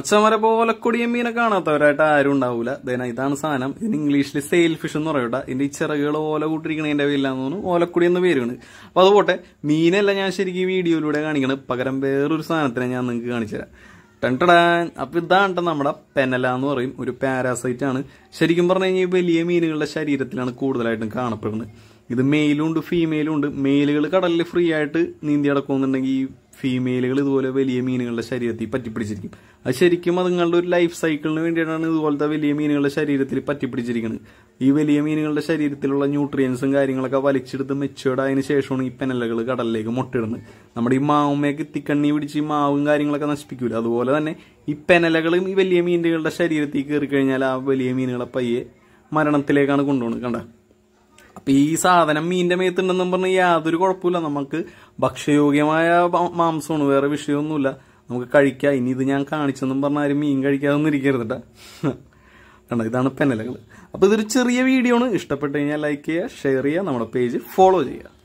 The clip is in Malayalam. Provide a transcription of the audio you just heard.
മച്ചമര പോലെ കൊടിയും മീനെ കാണാത്തവരായിട്ട് ആരും ഉണ്ടാവൂല ദൈന ഇതാണ് സാധനം ഇതിന് ഇംഗ്ലീഷിൽ സെയിൽ ഫിഷ് എന്ന് പറയട്ടെ ഇതിന്റെ ഈ ചിറകുകൾ ഓല കൂട്ടിരിക്കണതിന്റെ പേരിലാന്ന് തോന്നുന്നു ഓലക്കുടി എന്ന പേരാണ് അപ്പൊ അതുപോട്ടെ മീനല്ല ഞാൻ ശരിക്കും വീഡിയോയിലൂടെ കാണിക്കണത് പകരം വേറൊരു സാധനത്തിനെ ഞാൻ നിങ്ങൾക്ക് കാണിച്ചുതരാം ടൺടടാൻ അപ്പൊ ഇതാണ് നമ്മുടെ പെനല എന്ന് പറയും ഒരു പാരാസൈറ്റ് ആണ് ശരിക്കും പറഞ്ഞു കഴിഞ്ഞാൽ വലിയ മീനുകളുടെ ശരീരത്തിലാണ് കൂടുതലായിട്ടും കാണപ്പെടുന്നത് ഇത് മെയിലും ഉണ്ട് ഫീമെയിലും ഉണ്ട് മെയിലുകൾ കടലിൽ ഫ്രീ ആയിട്ട് നീന്തി അടക്കുന്നുണ്ടെങ്കിൽ ഈ ഫീമെയിലുകൾ ഇതുപോലെ വലിയ മീനുകളുടെ ശരീരത്തിൽ പറ്റിപ്പിടിച്ചിരിക്കും അത് ശരിക്കും അതുങ്ങളുടെ ഒരു ലൈഫ് സൈക്കിളിന് വേണ്ടിയിട്ടാണ് ഇതുപോലത്തെ വലിയ മീനുകളുടെ ശരീരത്തിൽ പറ്റിപ്പിടിച്ചിരിക്കുന്നത് ഈ വലിയ മീനുകളുടെ ശരീരത്തിലുള്ള ന്യൂട്രിയൻസും കാര്യങ്ങളൊക്കെ വലിച്ചെടുത്ത് മെച്ചുവേർഡ് ആയതിനു ശേഷമാണ് ഈ പെനലുകൾ കടലിലേക്ക് മുട്ടിടുന്നത് നമ്മുടെ ഈ മാവുമേക്ക് തിക്കണ്ണി പിടിച്ച് ഈ മാവും കാര്യങ്ങളൊക്കെ നശിപ്പിക്കൂല അതുപോലെ തന്നെ ഈ പെനലകളും ഈ വലിയ മീനുകളുടെ ശരീരത്തിൽ കയറി കഴിഞ്ഞാൽ ആ വലിയ മീനുകളെ പയ്യെ മരണത്തിലേക്കാണ് കൊണ്ടുപോകുന്നത് കണ്ടത് അപ്പൊ ഈ സാധനം മീനിൻ്റെ മേത്തുണ്ടെന്നും പറഞ്ഞ് യാതൊരു കുഴപ്പമില്ല നമുക്ക് ഭക്ഷ്യയോഗ്യമായ മാംസമാണ് വേറെ വിഷയമൊന്നുമില്ല നമുക്ക് കഴിക്കാം ഇനി ഇത് ഞാൻ കാണിച്ചെന്നും പറഞ്ഞാൽ ആരും മീൻ കഴിക്കാതൊന്നും ഇരിക്കരുത് ഇതാണ് പെനലുകൾ അപ്പോൾ ഇതൊരു ചെറിയ വീഡിയോ ആണ് ഇഷ്ടപ്പെട്ടു കഴിഞ്ഞാൽ ലൈക്ക് ചെയ്യുക ഷെയർ ചെയ്യുക നമ്മുടെ പേജ് ഫോളോ ചെയ്യുക